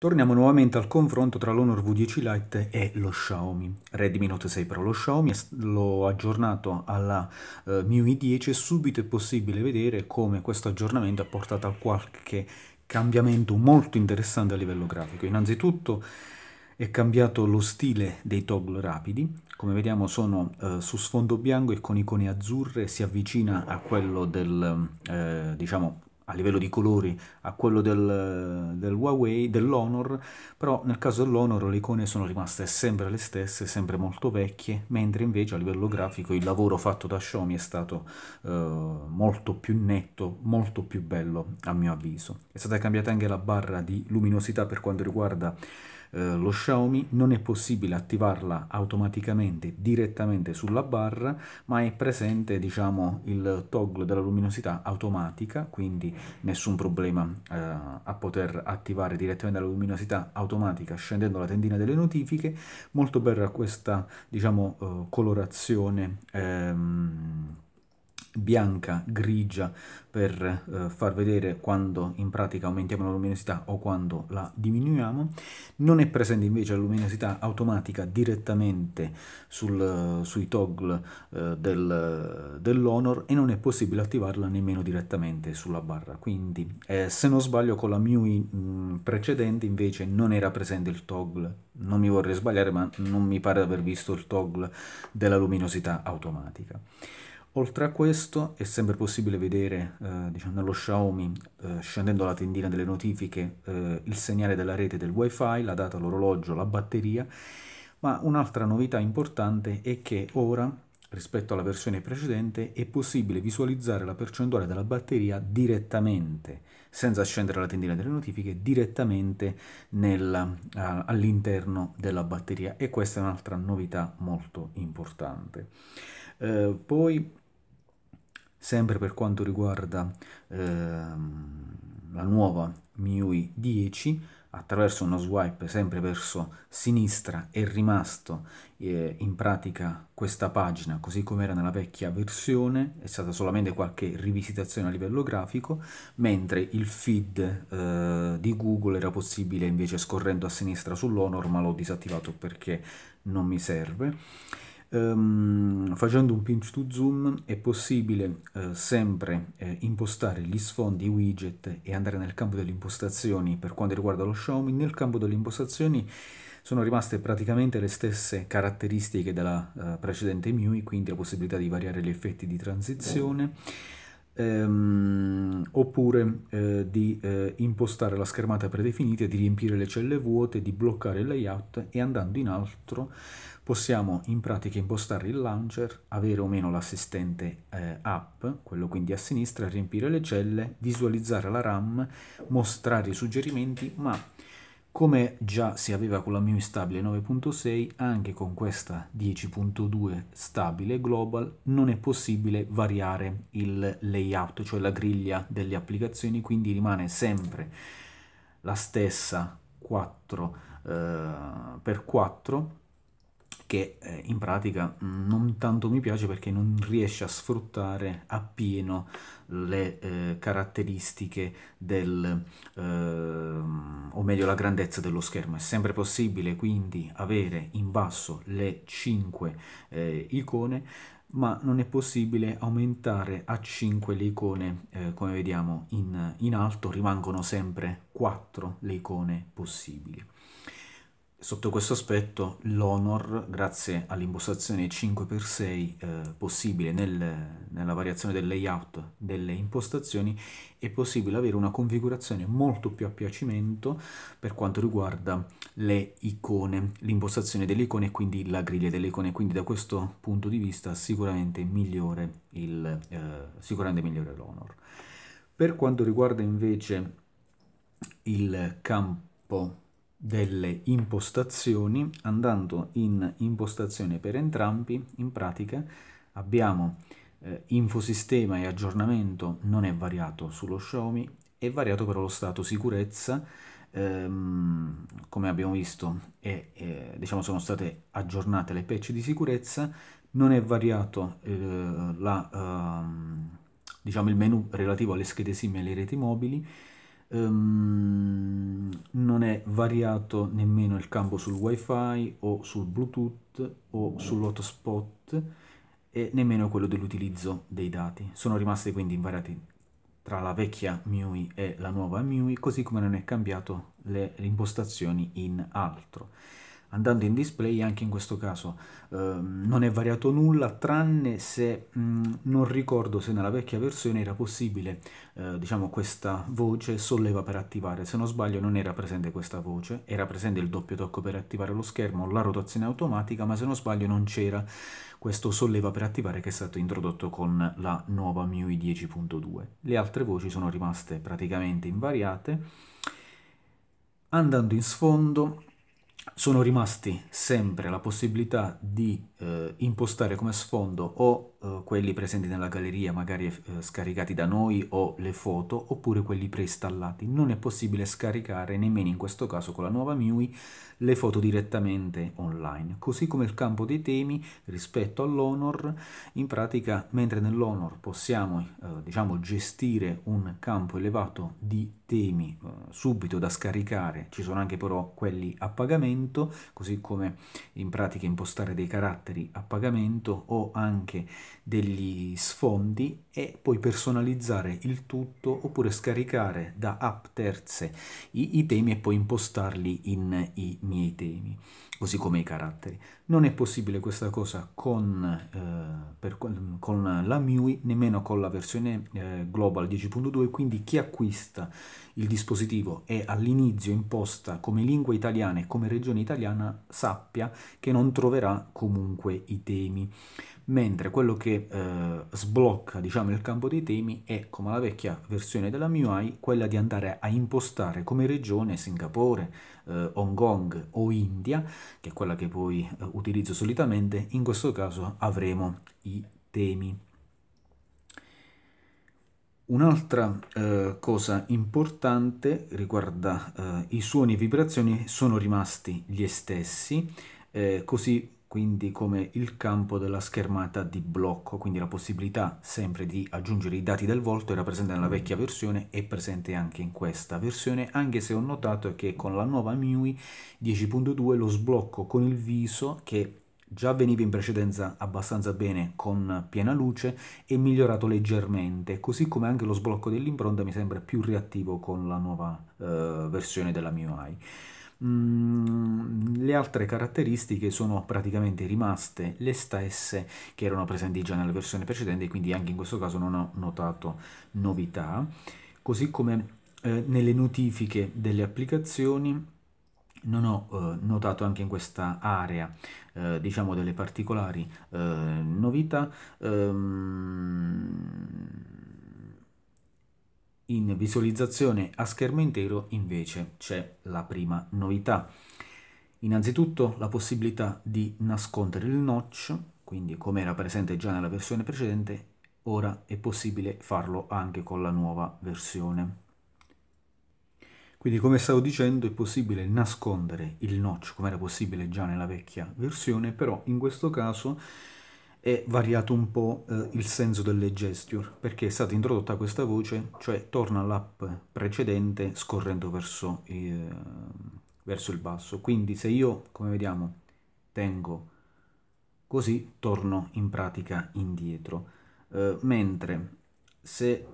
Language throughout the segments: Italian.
Torniamo nuovamente al confronto tra l'Honor V10 Lite e lo Xiaomi. Redmi Note 6 Pro lo Xiaomi l'ho aggiornato alla eh, MIUI 10 e subito è possibile vedere come questo aggiornamento ha portato a qualche cambiamento molto interessante a livello grafico. Innanzitutto è cambiato lo stile dei toggle rapidi, come vediamo sono eh, su sfondo bianco e con icone azzurre si avvicina a quello del, eh, diciamo, a livello di colori a quello del, del Huawei, dell'Honor, però nel caso dell'Honor le icone sono rimaste sempre le stesse, sempre molto vecchie, mentre invece a livello grafico il lavoro fatto da Xiaomi è stato eh, molto più netto, molto più bello a mio avviso. È stata cambiata anche la barra di luminosità per quanto riguarda eh, lo Xiaomi non è possibile attivarla automaticamente direttamente sulla barra ma è presente diciamo il toggle della luminosità automatica quindi nessun problema eh, a poter attivare direttamente la luminosità automatica scendendo la tendina delle notifiche molto bella questa diciamo eh, colorazione ehm, bianca, grigia per eh, far vedere quando in pratica aumentiamo la luminosità o quando la diminuiamo. Non è presente invece la luminosità automatica direttamente sul, sui toggle eh, del, dell'Honor e non è possibile attivarla nemmeno direttamente sulla barra. Quindi eh, se non sbaglio con la MIUI mh, mm, precedente invece non era presente il toggle non mi vorrei sbagliare, ma non mi pare di aver visto il toggle della luminosità automatica. Oltre a questo è sempre possibile vedere eh, diciamo, nello Xiaomi, eh, scendendo la tendina delle notifiche, eh, il segnale della rete del wifi, la data, l'orologio, la batteria, ma un'altra novità importante è che ora, rispetto alla versione precedente, è possibile visualizzare la percentuale della batteria direttamente, senza scendere la tendina delle notifiche, direttamente nella, all'interno della batteria e questa è un'altra novità molto importante. Eh, poi Sempre per quanto riguarda ehm, la nuova MIUI 10, attraverso uno swipe sempre verso sinistra è rimasto eh, in pratica questa pagina così come era nella vecchia versione, è stata solamente qualche rivisitazione a livello grafico, mentre il feed eh, di Google era possibile invece scorrendo a sinistra sull'Honor, ma l'ho disattivato perché non mi serve. Um, facendo un pinch to zoom è possibile eh, sempre eh, impostare gli sfondi widget e andare nel campo delle impostazioni per quanto riguarda lo Xiaomi. Nel campo delle impostazioni sono rimaste praticamente le stesse caratteristiche della eh, precedente MIUI, quindi la possibilità di variare gli effetti di transizione. Ehm, oppure eh, di eh, impostare la schermata predefinita, di riempire le celle vuote, di bloccare il layout e andando in altro possiamo in pratica impostare il launcher, avere o meno l'assistente eh, app, quello quindi a sinistra, riempire le celle, visualizzare la RAM, mostrare i suggerimenti, ma come già si aveva con la MIUI stabile 9.6, anche con questa 10.2 stabile global non è possibile variare il layout, cioè la griglia delle applicazioni, quindi rimane sempre la stessa 4x4 che eh, in pratica non tanto mi piace perché non riesce a sfruttare appieno le eh, caratteristiche del eh, o meglio la grandezza dello schermo è sempre possibile quindi avere in basso le 5 eh, icone ma non è possibile aumentare a 5 le icone eh, come vediamo in, in alto rimangono sempre 4 le icone possibili Sotto questo aspetto l'honor, grazie all'impostazione 5x6 eh, possibile nel, nella variazione del layout delle impostazioni, è possibile avere una configurazione molto più a piacimento per quanto riguarda le icone, l'impostazione delle icone e quindi la griglia delle icone, quindi da questo punto di vista sicuramente migliore il, eh, sicuramente migliore l'honor. Per quanto riguarda invece il campo delle impostazioni andando in impostazione per entrambi in pratica abbiamo eh, infosistema e aggiornamento non è variato sullo Xiaomi è variato però lo stato sicurezza ehm, come abbiamo visto è, eh, diciamo sono state aggiornate le patch di sicurezza non è variato eh, la, ehm, diciamo il menu relativo alle schede SIM e alle reti mobili Um, non è variato nemmeno il campo sul wifi o sul bluetooth o sull'hotspot e nemmeno quello dell'utilizzo dei dati sono rimasti quindi invariati tra la vecchia MIUI e la nuova MIUI così come non è cambiato le impostazioni in altro andando in display anche in questo caso eh, non è variato nulla tranne se mh, non ricordo se nella vecchia versione era possibile eh, diciamo questa voce solleva per attivare se non sbaglio non era presente questa voce era presente il doppio tocco per attivare lo schermo la rotazione automatica ma se non sbaglio non c'era questo solleva per attivare che è stato introdotto con la nuova MIUI 10.2 le altre voci sono rimaste praticamente invariate andando in sfondo sono rimasti sempre la possibilità di eh, impostare come sfondo o eh, quelli presenti nella galleria, magari eh, scaricati da noi o le foto, oppure quelli preinstallati. Non è possibile scaricare, nemmeno in questo caso con la nuova MIUI, le foto direttamente online. Così come il campo dei temi rispetto all'Honor, in pratica mentre nell'Honor possiamo eh, diciamo, gestire un campo elevato di temi eh, subito da scaricare, ci sono anche però quelli a pagamento, così come in pratica impostare dei caratteri a pagamento o anche degli sfondi e puoi personalizzare il tutto oppure scaricare da app terze i, i temi e poi impostarli in i miei temi, così come i caratteri. Non è possibile questa cosa con, eh, per, con la MIUI, nemmeno con la versione eh, Global 10.2, quindi chi acquista il dispositivo e all'inizio imposta come lingua italiana e come regione italiana sappia che non troverà comunque i temi mentre quello che eh, sblocca diciamo, il campo dei temi è, come la vecchia versione della MIUI, quella di andare a impostare come regione Singapore, eh, Hong Kong o India, che è quella che poi eh, utilizzo solitamente, in questo caso avremo i temi. Un'altra eh, cosa importante riguarda eh, i suoni e vibrazioni sono rimasti gli stessi, eh, così quindi come il campo della schermata di blocco, quindi la possibilità sempre di aggiungere i dati del volto era presente nella mm. vecchia versione e presente anche in questa versione, anche se ho notato che con la nuova MIUI 10.2 lo sblocco con il viso che già veniva in precedenza abbastanza bene con piena luce è migliorato leggermente, così come anche lo sblocco dell'impronta mi sembra più reattivo con la nuova eh, versione della MIUI. Mm, le altre caratteristiche sono praticamente rimaste le stesse che erano presenti già nella versione precedente, quindi anche in questo caso non ho notato novità, così come eh, nelle notifiche delle applicazioni non ho eh, notato anche in questa area eh, diciamo delle particolari eh, novità ehm in visualizzazione a schermo intero invece c'è la prima novità. Innanzitutto la possibilità di nascondere il notch, quindi come era presente già nella versione precedente, ora è possibile farlo anche con la nuova versione. Quindi come stavo dicendo è possibile nascondere il notch come era possibile già nella vecchia versione, però in questo caso è variato un po' eh, il senso delle gesture, perché è stata introdotta questa voce, cioè torna l'app precedente scorrendo verso, eh, verso il basso. Quindi se io, come vediamo, tengo così, torno in pratica indietro. Eh, mentre se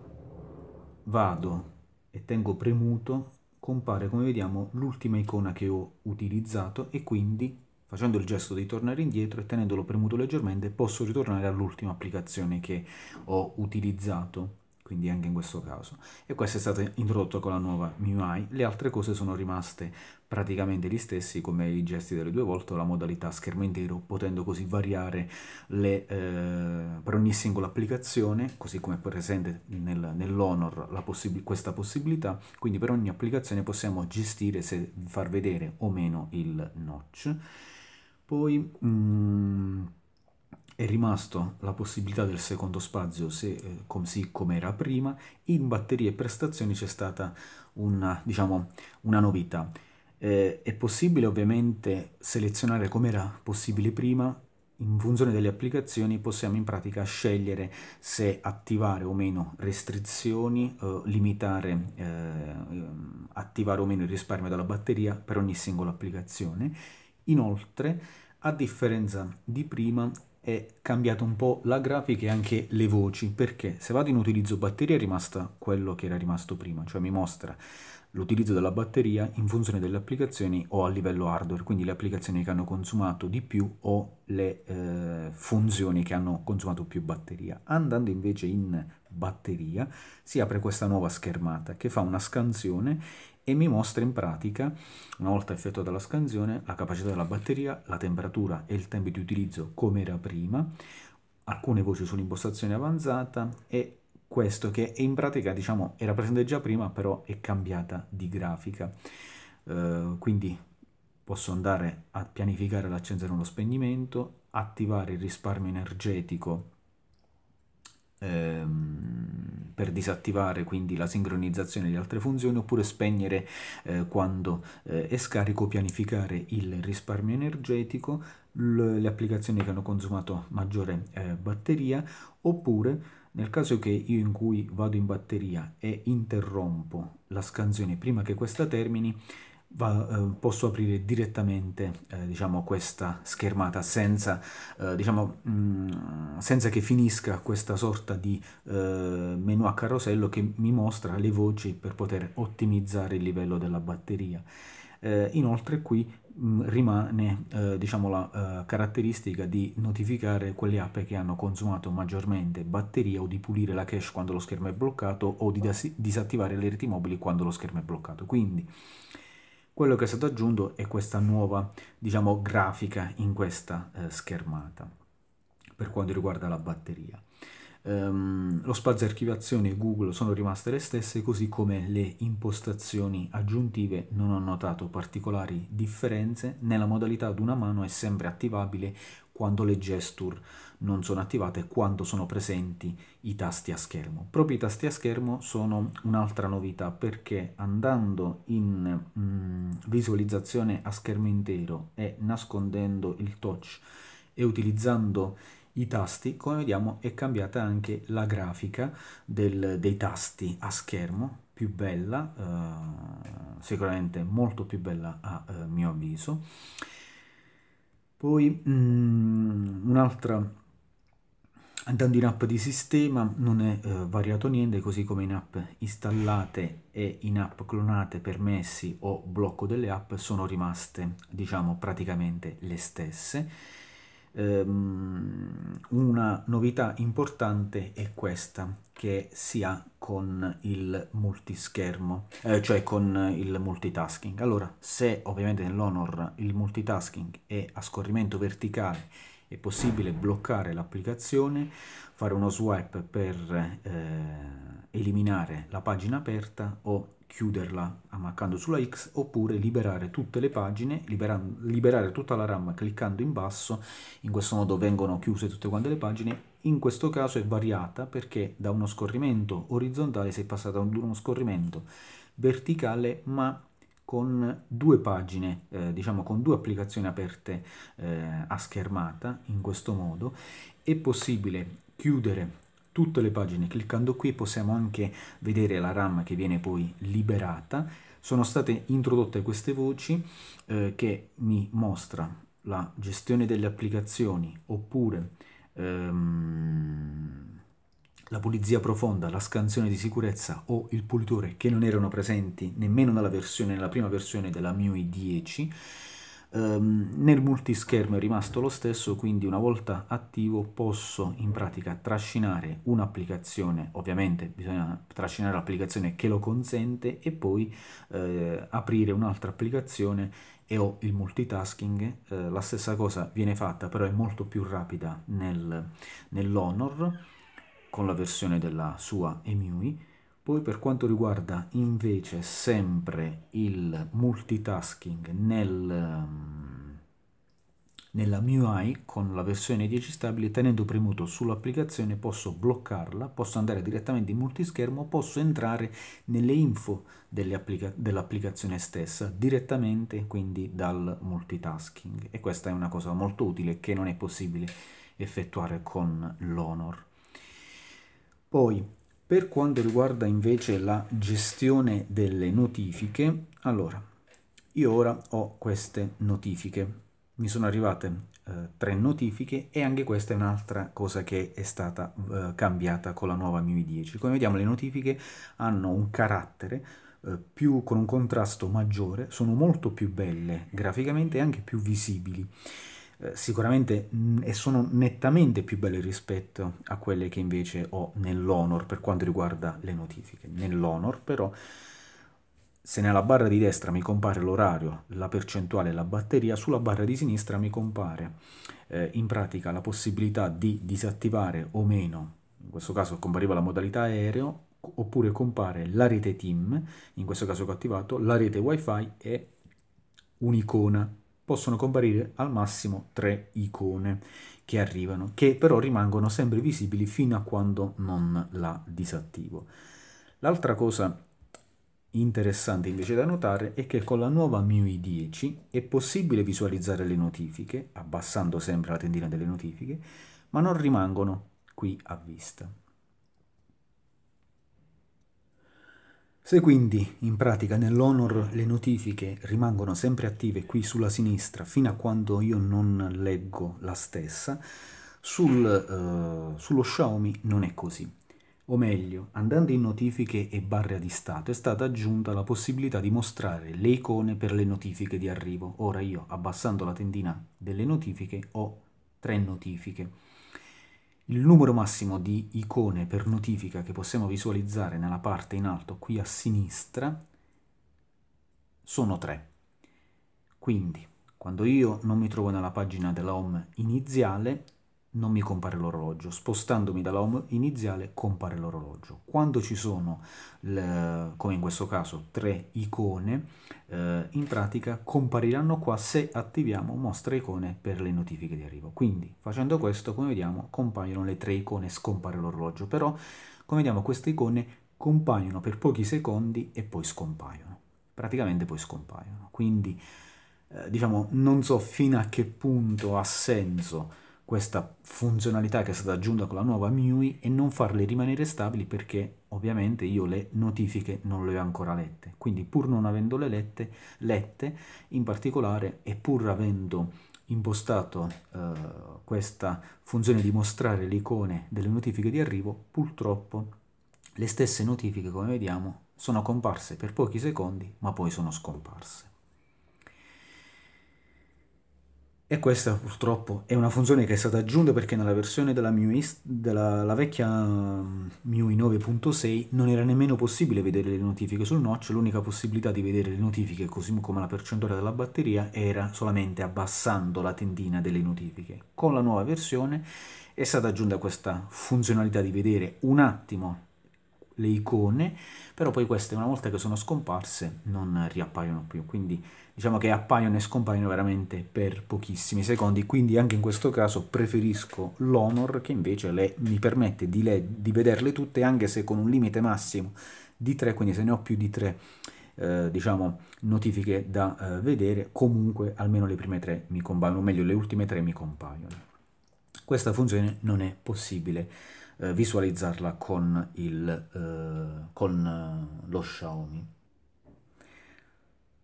vado e tengo premuto, compare, come vediamo, l'ultima icona che ho utilizzato e quindi Facendo il gesto di tornare indietro e tenendolo premuto leggermente posso ritornare all'ultima applicazione che ho utilizzato quindi anche in questo caso. E questo è stato introdotto con la nuova MIUI. Le altre cose sono rimaste praticamente gli stessi, come i gesti delle due volte o la modalità schermo intero, potendo così variare le, eh, per ogni singola applicazione, così come è presente nel, nell'Honor possib- questa possibilità. Quindi per ogni applicazione possiamo gestire se far vedere o meno il notch poi mh, mm, è rimasto la possibilità del secondo spazio, se, eh, così come era prima, in batterie e prestazioni c'è stata una, diciamo, una novità. Eh, è possibile ovviamente selezionare come era possibile prima in funzione delle applicazioni possiamo in pratica scegliere se attivare o meno restrizioni, eh, limitare, eh, ehm, attivare o meno il risparmio della batteria per ogni singola applicazione Inoltre, a differenza di prima, è cambiato un po' la grafica e anche le voci, perché se vado in utilizzo batteria è rimasto quello che era rimasto prima, cioè mi mostra l'utilizzo della batteria in funzione delle applicazioni o a livello hardware, quindi le applicazioni che hanno consumato di più o le eh, funzioni che hanno consumato più batteria. Andando invece in batteria si apre questa nuova schermata che fa una scansione e mi mostra in pratica, una volta effettuata la scansione, la capacità della batteria, la temperatura e il tempo di utilizzo come era prima, alcune voci sull'impostazione avanzata e questo che in pratica diciamo era presente già prima però è cambiata di grafica. Uh, quindi posso andare a pianificare l'accendere o lo spegnimento, attivare il risparmio energetico ehm, per disattivare quindi la sincronizzazione di altre funzioni oppure spegnere eh, quando eh, è scarico, pianificare il risparmio energetico, le applicazioni che hanno consumato maggiore eh, batteria oppure nel caso che io in cui vado in batteria e interrompo la scansione prima che questa termini va, eh, posso aprire direttamente eh, diciamo, questa schermata senza, eh, diciamo, mh, mm, senza, che finisca questa sorta di eh, menu a carosello che mi mostra le voci per poter ottimizzare il livello della batteria. Eh, inoltre qui mh, mm, rimane eh, diciamo, la caratteristica di notificare quelle app che hanno consumato maggiormente batteria o di pulire la cache quando lo schermo è bloccato o di disattivare le reti mobili quando lo schermo è bloccato. Quindi quello che è stato aggiunto è questa nuova diciamo, grafica in questa eh, schermata per quanto riguarda la batteria. Um, lo spazio archiviazione e Google sono rimaste le stesse, così come le impostazioni aggiuntive non ho notato particolari differenze, nella modalità ad una mano è sempre attivabile quando le gesture non sono attivate quando sono presenti i tasti a schermo. Proprio i tasti a schermo sono un'altra novità perché andando in mm, visualizzazione a schermo intero e nascondendo il touch e utilizzando i tasti, come vediamo è cambiata anche la grafica del, dei tasti a schermo, più bella, eh, sicuramente molto più bella a eh, mio avviso. Poi mm, un'altra Andando in app di sistema non è eh, variato niente, così come in app installate e in app clonate permessi o blocco delle app sono rimaste, diciamo, praticamente le stesse. Um, una novità importante è questa che si ha con il multischermo, eh, cioè con il multitasking. Allora, se ovviamente nell'Honor il multitasking è a scorrimento verticale è possibile bloccare l'applicazione, fare uno swipe per eh, eliminare la pagina aperta o chiuderla ammaccando sulla X oppure liberare tutte le pagine, liberare tutta la RAM cliccando in basso, in questo modo vengono chiuse tutte quante le pagine, in questo caso è variata perché da uno scorrimento orizzontale si è passata ad uno scorrimento verticale ma con due pagine, eh, diciamo con due applicazioni aperte eh, a schermata, in questo modo è possibile chiudere tutte le pagine cliccando qui possiamo anche vedere la RAM che viene poi liberata sono state introdotte queste voci eh, che mi mostra la gestione delle applicazioni oppure ehm, la pulizia profonda, la scansione di sicurezza o il pulitore che non erano presenti nemmeno nella, versione, nella prima versione della MIUI 10. Um, nel multischermo è rimasto lo stesso, quindi una volta attivo posso in pratica trascinare un'applicazione, ovviamente bisogna trascinare l'applicazione che lo consente e poi eh, aprire un'altra applicazione e ho il multitasking, eh, la stessa cosa viene fatta però è molto più rapida nel, nell'Honor con la versione della sua EMUI. Poi per quanto riguarda invece sempre il multitasking nel, ehm, nella MIUI con la versione 10 stabile, tenendo premuto sull'applicazione posso bloccarla, posso andare direttamente in multischermo, posso entrare nelle info applica- dell'applicazione stessa direttamente quindi dal multitasking e questa è una cosa molto utile che non è possibile effettuare con l'Honor. Poi, per quanto riguarda invece la gestione delle notifiche, allora, io ora ho queste notifiche. Mi sono arrivate eh, tre notifiche e anche questa è un'altra cosa che è stata eh, cambiata con la nuova MIUI 10. Come vediamo le notifiche hanno un carattere eh, più con un contrasto maggiore, sono molto più belle graficamente e anche più visibili. Eh, sicuramente mm, e sono nettamente più belle rispetto a quelle che invece ho nell'Honor per quanto riguarda le notifiche. Nell'Honor però se nella barra di destra mi compare l'orario, la percentuale e la batteria, sulla barra di sinistra mi compare eh, in pratica la possibilità di disattivare o meno, in questo caso compariva la modalità aereo, oppure compare la rete team, in questo caso che ho attivato, la rete WiFi e un'icona possono comparire al massimo tre icone che arrivano, che però rimangono sempre visibili fino a quando non la disattivo. L'altra cosa interessante invece da notare è che con la nuova MIUI 10 è possibile visualizzare le notifiche, abbassando sempre la tendina delle notifiche, ma non rimangono qui a vista. Se quindi in pratica nell'honor le notifiche rimangono sempre attive qui sulla sinistra fino a quando io non leggo la stessa, sul, uh, sullo Xiaomi non è così. O meglio, andando in notifiche e barre di stato è stata aggiunta la possibilità di mostrare le icone per le notifiche di arrivo. Ora io abbassando la tendina delle notifiche ho tre notifiche il numero massimo di icone per notifica che possiamo visualizzare nella parte in alto qui a sinistra sono 3. Quindi, quando io non mi trovo nella pagina della home iniziale, non mi compare l'orologio, spostandomi dalla home iniziale compare l'orologio. Quando ci sono, le, come in questo caso, tre icone, eh, in pratica compariranno qua se attiviamo mostra icone per le notifiche di arrivo. Quindi facendo questo, come vediamo, compaiono le tre icone, scompare l'orologio, però come vediamo queste icone compaiono per pochi secondi e poi scompaiono, praticamente poi scompaiono. Quindi eh, diciamo non so fino a che punto ha senso questa funzionalità che è stata aggiunta con la nuova MIUI e non farle rimanere stabili perché ovviamente io le notifiche non le ho ancora lette. Quindi pur non avendole lette, lette in particolare e pur avendo impostato eh, questa funzione di mostrare le icone delle notifiche di arrivo, purtroppo le stesse notifiche come vediamo sono comparse per pochi secondi ma poi sono scomparse. E questa purtroppo è una funzione che è stata aggiunta perché nella versione della, MIUI, della vecchia mm, MIUI 9.6 non era nemmeno possibile vedere le notifiche sul notch, l'unica possibilità di vedere le notifiche così come la percentuale della batteria era solamente abbassando la tendina delle notifiche. Con la nuova versione è stata aggiunta questa funzionalità di vedere un attimo le icone, però poi queste una volta che sono scomparse non riappaiono più, quindi diciamo che appaiono e scompaiono veramente per pochissimi secondi, quindi anche in questo caso preferisco l'Honor che invece le, mi permette di, le, di, vederle tutte anche se con un limite massimo di 3, quindi se ne ho più di 3 eh, diciamo notifiche da eh, vedere, comunque almeno le prime 3 mi compaiono, o meglio le ultime 3 mi compaiono. Questa funzione non è possibile eh, visualizzarla con, il, eh, con eh, lo Xiaomi.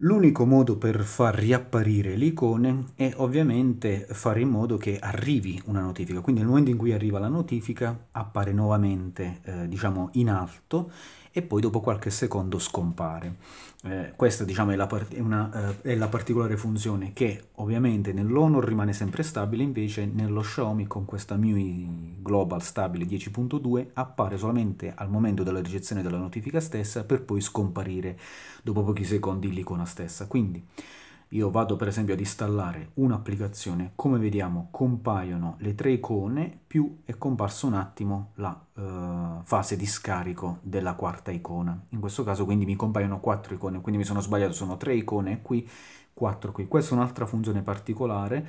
L'unico modo per far riapparire le è ovviamente fare in modo che arrivi una notifica, quindi nel momento in cui arriva la notifica appare nuovamente eh, diciamo in alto e poi dopo qualche secondo scompare. Eh, questa diciamo, è, la part- è, una, eh, è, la particolare funzione che ovviamente nell'Honor rimane sempre stabile, invece nello Xiaomi con questa MIUI Global stabile 10.2 appare solamente al momento della ricezione della notifica stessa per poi scomparire dopo pochi secondi l'icona stessa. Quindi io vado per esempio ad installare un'applicazione, come vediamo compaiono le tre icone più è comparso un attimo la eh, fase di scarico della quarta icona. In questo caso quindi mi compaiono quattro icone, quindi mi sono sbagliato, sono tre icone qui, quattro qui. Questa è un'altra funzione particolare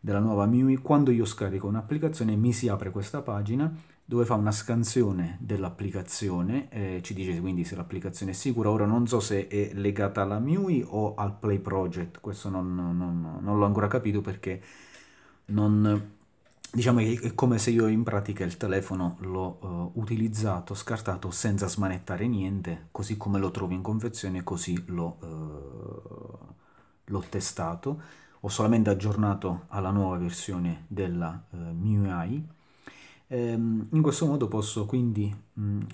della nuova MIUI, quando io scarico un'applicazione mi si apre questa pagina dove fa una scansione dell'applicazione, eh, ci dice quindi se l'applicazione è sicura, ora non so se è legata alla MIUI o al Play Project, questo non, non, non l'ho ancora capito perché non, diciamo che è come se io in pratica il telefono l'ho uh, utilizzato, scartato senza smanettare niente, così come lo trovo in confezione, così l'ho, uh, l'ho testato, ho solamente aggiornato alla nuova versione della uh, eh, MIUI Ehm, in questo modo posso quindi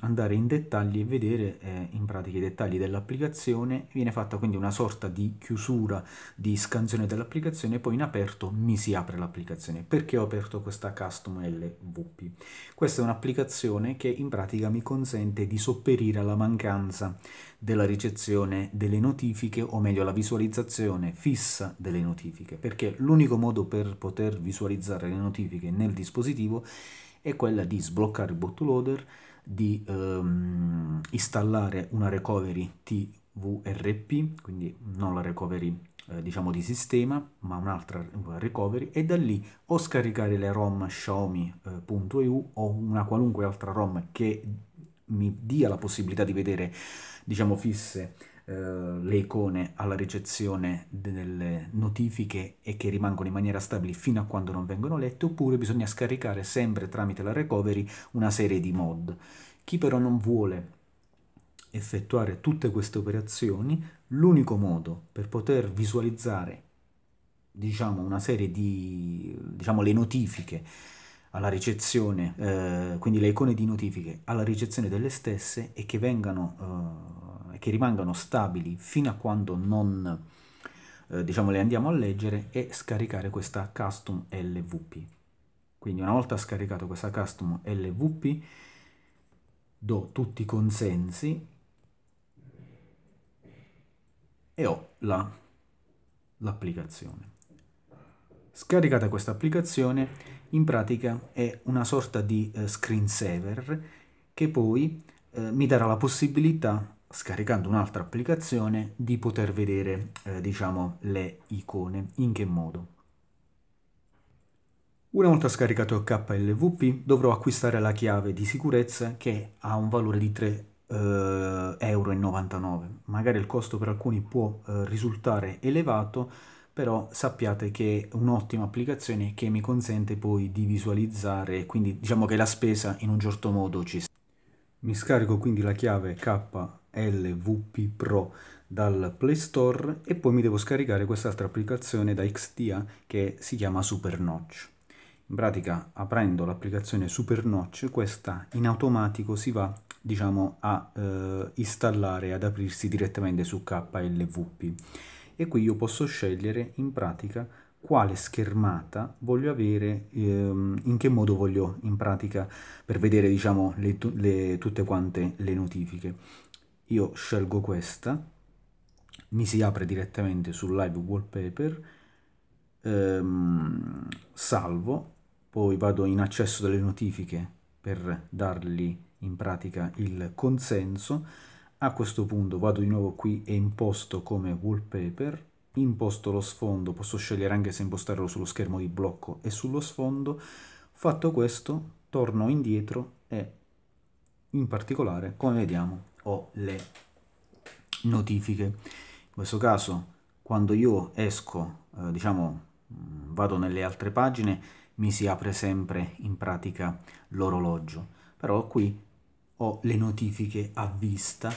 andare in dettagli e vedere eh, in pratica i dettagli dell'applicazione, viene fatta quindi una sorta di chiusura, di scansione dell'applicazione, e poi in aperto mi si apre l'applicazione. Perché ho aperto questa custom LVP? Questa è un'applicazione che in pratica mi consente di sopperire alla mancanza della ricezione delle notifiche, o meglio la visualizzazione fissa delle notifiche, perché l'unico modo per poter visualizzare le notifiche nel dispositivo è è quella di sbloccare il bootloader, di ehm, installare una recovery TVRP, quindi non la recovery eh, diciamo di sistema, ma un'altra recovery, e da lì o scaricare le ROM Xiaomi.eu eh, o una qualunque altra ROM che mi dia la possibilità di vedere diciamo fisse eh, le icone alla ricezione delle notifiche e che rimangono in maniera stabile fino a quando non vengono lette, oppure bisogna scaricare sempre tramite la recovery una serie di mod. Chi però non vuole effettuare tutte queste operazioni, l'unico modo per poter visualizzare diciamo una serie di diciamo le notifiche alla ricezione, eh, quindi le icone di notifiche alla ricezione delle stesse e che, vengano, eh, che rimangano stabili fino a quando non eh, diciamo, le andiamo a leggere e scaricare questa custom LVP. Quindi una volta scaricato questa custom LVP do tutti i consensi e ho l'applicazione. Scaricata questa applicazione in pratica è una sorta di eh, screensaver che poi eh, mi darà la possibilità, scaricando un'altra applicazione, di poter vedere eh, diciamo, le icone. In che modo? Una volta scaricato KLVP dovrò acquistare la chiave di sicurezza che ha un valore di 3 eh, Euro. Magari il costo per alcuni può eh, risultare elevato, però sappiate che è un'ottima applicazione che mi consente poi di visualizzare, quindi diciamo che la spesa in un certo modo ci sta. Mi scarico quindi la chiave KLVP Pro dal Play Store e poi mi devo scaricare quest'altra applicazione da XDA che si chiama Super Notch. In pratica aprendo l'applicazione Super Notch, questa in automatico si va diciamo, a eh, installare, ad aprirsi direttamente su KLVP e qui io posso scegliere in pratica quale schermata voglio avere, ehm, in che modo voglio in pratica per vedere diciamo le, le, tutte quante le notifiche. Io scelgo questa, mi si apre direttamente sul live wallpaper, ehm, salvo, poi vado in accesso delle notifiche per dargli in pratica il consenso a questo punto vado di nuovo qui e imposto come wallpaper, imposto lo sfondo, posso scegliere anche se impostarlo sullo schermo di blocco e sullo sfondo. Fatto questo, torno indietro e in particolare, come vediamo, ho le notifiche. In questo caso, quando io esco, eh, diciamo, mm, vado nelle altre pagine, mi si apre sempre in pratica l'orologio. Però qui ho le notifiche a vista,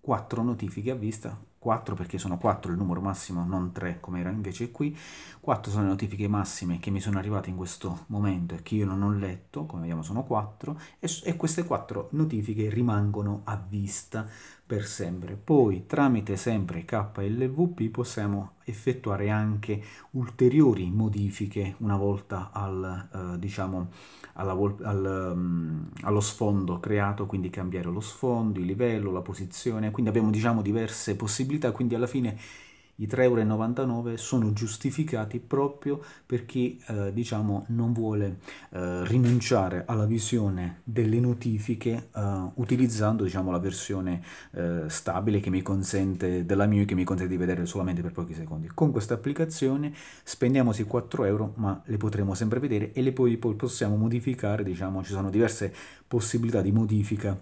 4 notifiche a vista, 4 perché sono 4 il numero massimo, non 3 come era invece qui, quattro sono le notifiche massime che mi sono arrivate in questo momento e che io non ho letto, come vediamo sono 4, e, e queste quattro notifiche rimangono a vista per sempre. Poi tramite sempre KLVP possiamo effettuare anche ulteriori modifiche una volta al, eh, diciamo, alla, al, um, allo sfondo creato, quindi cambiare lo sfondo, il livello, la posizione, quindi abbiamo diciamo, diverse possibilità, quindi alla fine i 3,99 euro sono giustificati proprio per chi eh, diciamo, non vuole eh, rinunciare alla visione delle notifiche eh, utilizzando diciamo, la versione eh, stabile che mi consente della MIUI che mi consente di vedere solamente per pochi secondi. Con questa applicazione spendiamoci 4 euro ma le potremo sempre vedere e le poi, poi possiamo modificare, diciamo, ci sono diverse possibilità di modifica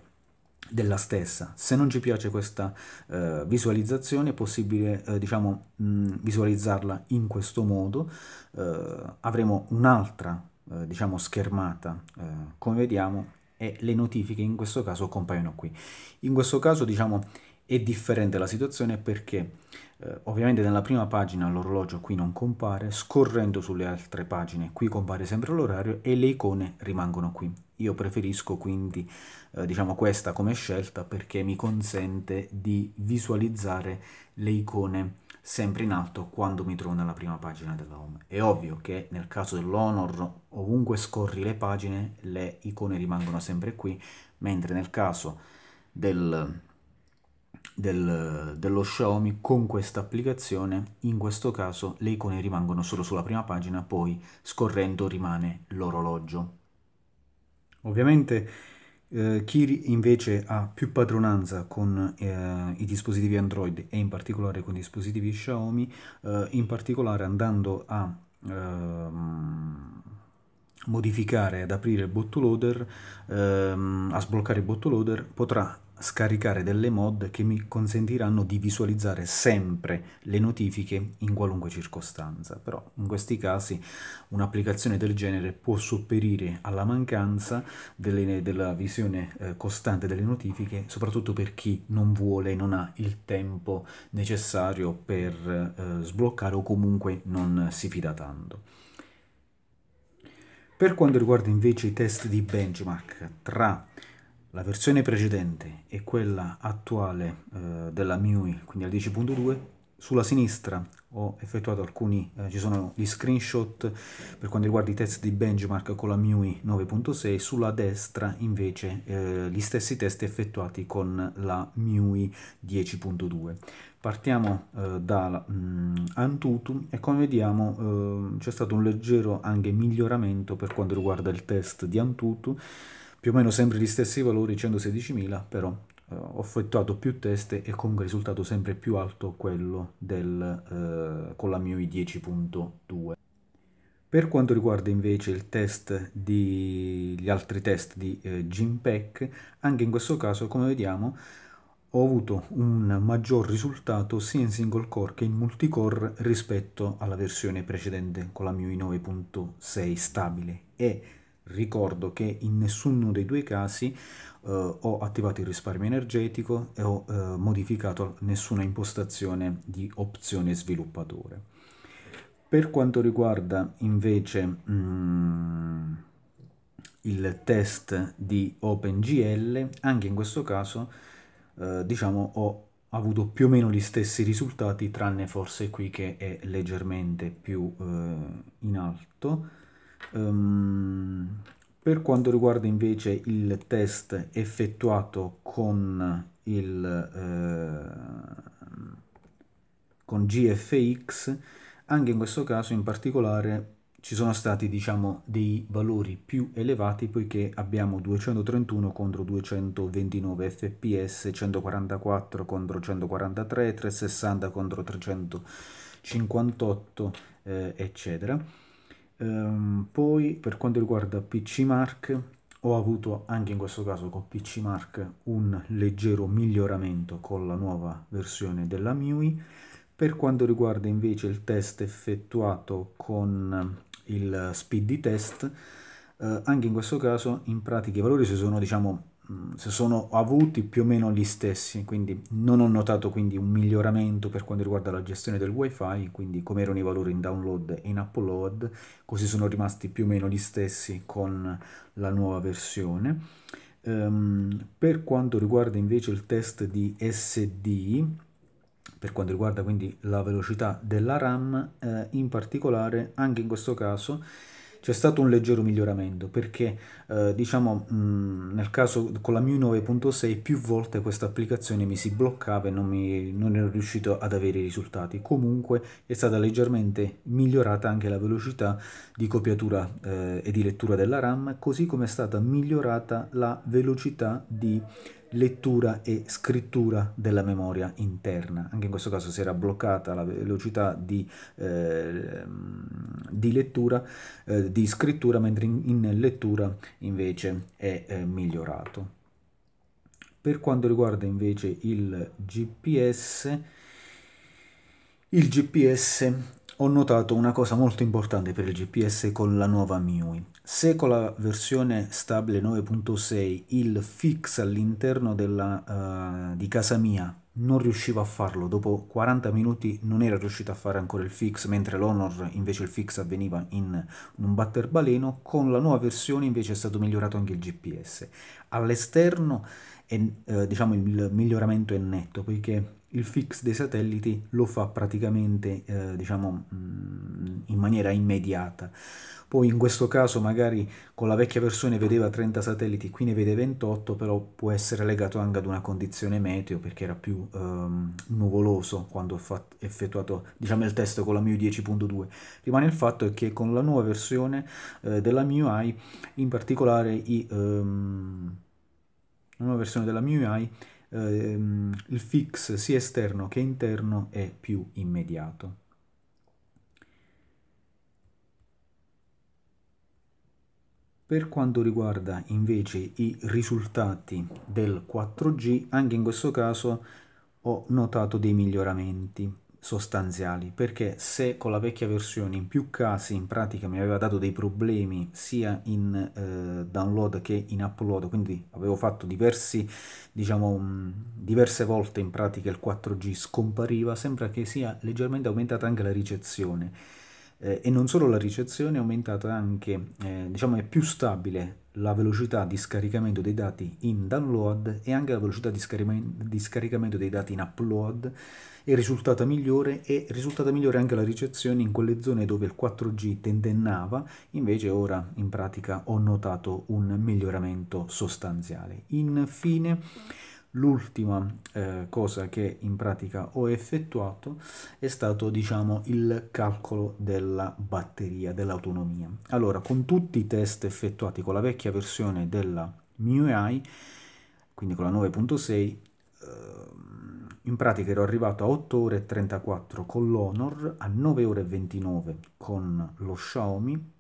della stessa. Se non ci piace questa eh, visualizzazione è possibile eh, diciamo, mh, mm, visualizzarla in questo modo, eh, avremo un'altra eh, diciamo, schermata eh, come vediamo e le notifiche in questo caso compaiono qui. In questo caso diciamo è differente la situazione perché eh, ovviamente nella prima pagina l'orologio qui non compare, scorrendo sulle altre pagine qui compare sempre l'orario e le icone rimangono qui. Io preferisco quindi eh, diciamo questa come scelta perché mi consente di visualizzare le icone sempre in alto quando mi trovo nella prima pagina della home. È ovvio che nel caso dell'Honor ovunque scorri le pagine le icone rimangono sempre qui, mentre nel caso del del, dello Xiaomi con questa applicazione, in questo caso le icone rimangono solo sulla prima pagina, poi scorrendo rimane l'orologio. Ovviamente eh, chi invece ha più padronanza con eh, i dispositivi Android e in particolare con i dispositivi Xiaomi, eh, in particolare andando a ehm, modificare ad aprire il bootloader, ehm, a sbloccare il bootloader, potrà scaricare delle mod che mi consentiranno di visualizzare sempre le notifiche in qualunque circostanza. Però in questi casi un'applicazione del genere può sopperire alla mancanza delle, della visione eh, costante delle notifiche, soprattutto per chi non vuole, e non ha il tempo necessario per eh, sbloccare o comunque non si fida tanto. Per quanto riguarda invece i test di benchmark tra la versione precedente e quella attuale eh, della MIUI, quindi al 10.2, sulla sinistra ho effettuato alcuni, eh, ci sono gli screenshot per quanto riguarda i test di benchmark con la MIUI 9.6, sulla destra invece eh, gli stessi test effettuati con la MIUI 10.2. Partiamo eh, da mh, mm, Antutu e come vediamo eh, c'è stato un leggero anche miglioramento per quanto riguarda il test di Antutu, più o meno sempre gli stessi valori, 116.000, però eh, ho effettuato più test e comunque il risultato sempre più alto quello del, eh, con la MIUI 10.2. Per quanto riguarda invece il test di, gli altri test di eh, GIMPEC, anche in questo caso, come vediamo, ho avuto un maggior risultato sia in single core che in multicore rispetto alla versione precedente con la MIUI 9.6 stabile e Ricordo che in nessuno dei due casi eh, ho attivato il risparmio energetico e ho eh, modificato nessuna impostazione di opzione sviluppatore. Per quanto riguarda invece mm, il test di OpenGL, anche in questo caso eh, diciamo ho avuto più o meno gli stessi risultati, tranne forse qui che è leggermente più eh, in alto Um, per quanto riguarda invece il test effettuato con il eh, con GFX, anche in questo caso in particolare ci sono stati diciamo dei valori più elevati poiché abbiamo 231 contro 229 fps 144 contro 143 360 contro 358 eh, eccetera Ehm, poi per quanto riguarda PC Mark ho avuto anche in questo caso con PC Mark un leggero miglioramento con la nuova versione della MIUI. Per quanto riguarda invece il test effettuato con il speed test, eh, anche in questo caso in pratica i valori si sono diciamo Mm, si sono avuti più o meno gli stessi, quindi non ho notato quindi un miglioramento per quanto riguarda la gestione del wifi, quindi come erano i valori in download e in upload, così sono rimasti più o meno gli stessi con la nuova versione. Um, per quanto riguarda invece il test di SD, per quanto riguarda quindi la velocità della RAM, eh, in particolare anche in questo caso c'è stato un leggero miglioramento perché eh, diciamo mh, nel caso con la MIU 9.6 più volte questa applicazione mi si bloccava e non, mi, non ero riuscito ad avere i risultati comunque è stata leggermente migliorata anche la velocità di copiatura eh, e di lettura della RAM così come è stata migliorata la velocità di lettura e scrittura della memoria interna. Anche in questo caso si era bloccata la velocità di, eh, di lettura, eh, di scrittura, mentre in, in lettura invece è eh, migliorato. Per quanto riguarda invece il GPS, il GPS ho notato una cosa molto importante per il GPS con la nuova MIUI se con la versione stabile 9.6 il fix all'interno della, uh, di casa mia non riuscivo a farlo, dopo 40 minuti non era riuscito a fare ancora il fix, mentre l'Honor invece il fix avveniva in un batter baleno, con la nuova versione invece è stato migliorato anche il GPS. All'esterno è, eh, diciamo il miglioramento è netto, poiché il fix dei satelliti lo fa praticamente eh, diciamo mm, in maniera immediata poi in questo caso magari con la vecchia versione vedeva 30 satelliti qui ne vede 28 però può essere legato anche ad una condizione meteo perché era più ehm, nuvoloso quando ho fatto, effettuato diciamo il test con la MIU 10.2 rimane il fatto che con la nuova versione eh, della MIUI in particolare i, ehm, la nuova versione della MIUI ehm, il fix sia esterno che interno è più immediato. Per quanto riguarda invece i risultati del 4G, anche in questo caso ho notato dei miglioramenti sostanziali perché se con la vecchia versione in più casi in pratica mi aveva dato dei problemi sia in eh, download che in upload quindi avevo fatto diversi diciamo mh, mm, diverse volte in pratica il 4G scompariva sembra che sia leggermente aumentata anche la ricezione eh, e non solo la ricezione è aumentata anche eh, diciamo è più stabile la velocità di scaricamento dei dati in download e anche la velocità di, di scaricamento dei dati in upload è risultata migliore e risultata migliore anche la ricezione in quelle zone dove il 4G tendennava, invece ora in pratica ho notato un miglioramento sostanziale. Infine l'ultima eh, cosa che in pratica ho effettuato è stato diciamo il calcolo della batteria dell'autonomia allora con tutti i test effettuati con la vecchia versione della MIUI quindi con la 9.6 eh, in pratica ero arrivato a 8 ore e 34 con l'Honor a 9 ore e 29 con lo Xiaomi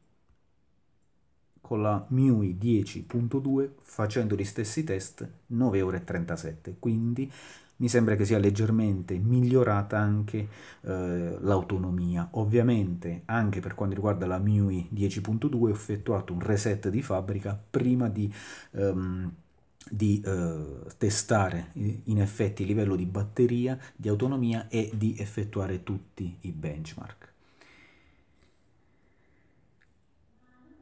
con la MIUI 10.2 facendo gli stessi test 9 ore e 37, quindi mi sembra che sia leggermente migliorata anche eh, l'autonomia. Ovviamente anche per quanto riguarda la MIUI 10.2 ho effettuato un reset di fabbrica prima di... Ehm, di eh, testare eh, in effetti il livello di batteria, di autonomia e di effettuare tutti i benchmark.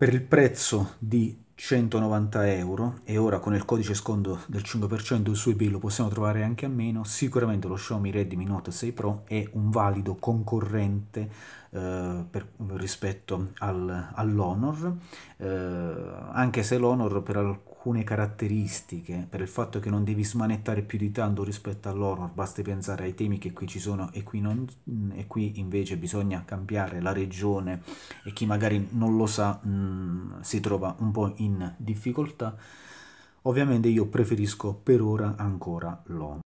per il prezzo di 190 euro e ora con il codice sconto del 5% su eBay lo possiamo trovare anche a meno sicuramente lo Xiaomi Redmi Note 6 Pro è un valido concorrente eh, per, rispetto al, all'Honor eh, anche se l'Honor per alcuni alcune caratteristiche, per il fatto che non devi smanettare più di tanto rispetto all'horror, basti pensare ai temi che qui ci sono e qui, non, mm, e qui invece bisogna cambiare la regione e chi magari non lo sa mh, mm, si trova un po' in difficoltà. Ovviamente io preferisco per ora ancora l'OM.